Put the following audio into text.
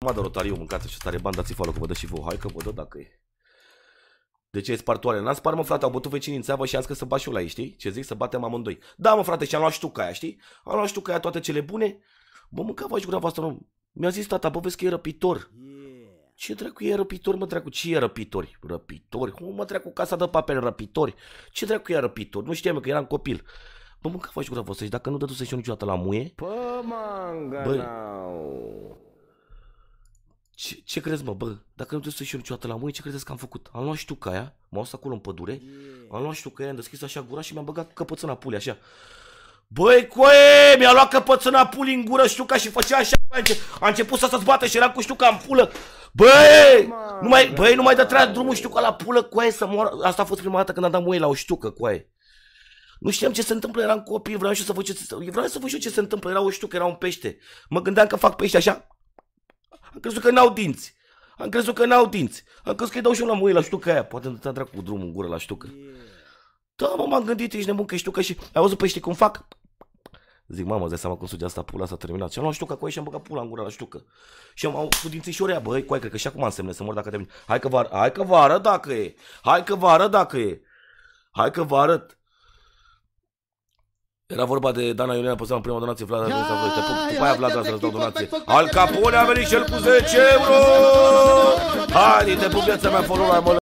Mă de rotariu, mâncați și tare bani, dați follow, că vă dă și vouă. Hai că vă dă dacă e. De ce e spartoare? N-am spart, mă, frate, au bătut vecinii în țeavă și azi că să bat și eu la ei, știi? Ce zic, să batem amândoi. Da, mă, frate, și am luat caia, știi? Am luat caia toate cele bune. Mă, mâncava aici gura voastră, nu. Mi-a zis tata, bă, vezi că e răpitor. Ce dracu e răpitor, mă dracu? Ce e răpitori? Răpitori? Cum mă dracu casa de papel răpitori? Ce dracu e răpitor? Nu știam că eram copil. Bă, mâncava aici gura voastră și dacă nu dăduse și eu niciodată la muie... Pă, mangă, ce, ce crezi, mă, bă? Dacă nu te să și niciodată la mâini, ce crezi că am făcut? Am luat tu caia, m-am dus acolo în pădure, yeah. am luat tu caia, am deschis așa gura și mi-am băgat căpățâna puli, așa. Băi, coe, mi-a luat căpățâna puli în gură ca și făcea așa, a început să se zbate și era cu ca în pulă. Băi, nu mai, băi, nu mai treabă drumul ca la pulă, coe, să moară. Asta a fost prima dată când am dat muie la o ștucă, coe. Nu știam ce se întâmplă, eram copii, vreau și să văd ce, vreau să văd ce se întâmplă, era o că era un pește. Mă gândeam că fac pește așa, am crezut că n-au dinți. Am crezut că n-au dinți. Am crezut că îi dau și eu la mâie la ștucă aia. Poate îmi te dracu cu drumul în gură la ștucă. Da, mă, m-am gândit, ești nebun că ștucă și... Ai auzit, pe știi cum fac? Zic, mamă, îți seama cum suge asta, pula s-a terminat. Și am luat ștucă, cu și am băgat pula în gură la ștucă. Și am avut dinții și orea, băi, coai, cred că și acum însemne să mor dacă te Hai că vă, hai că vă arăt dacă e. Hai că vă arăt dacă e. Hai că vă arăt. Era vorba de Dana Iuliana în prima donație, Vlad Răzvan Savoi. Te pup, după aia Vlad Răzvan dau donație. Al Capone a venit și el cu 10 euro! Hai, te pup, viața mea, folul la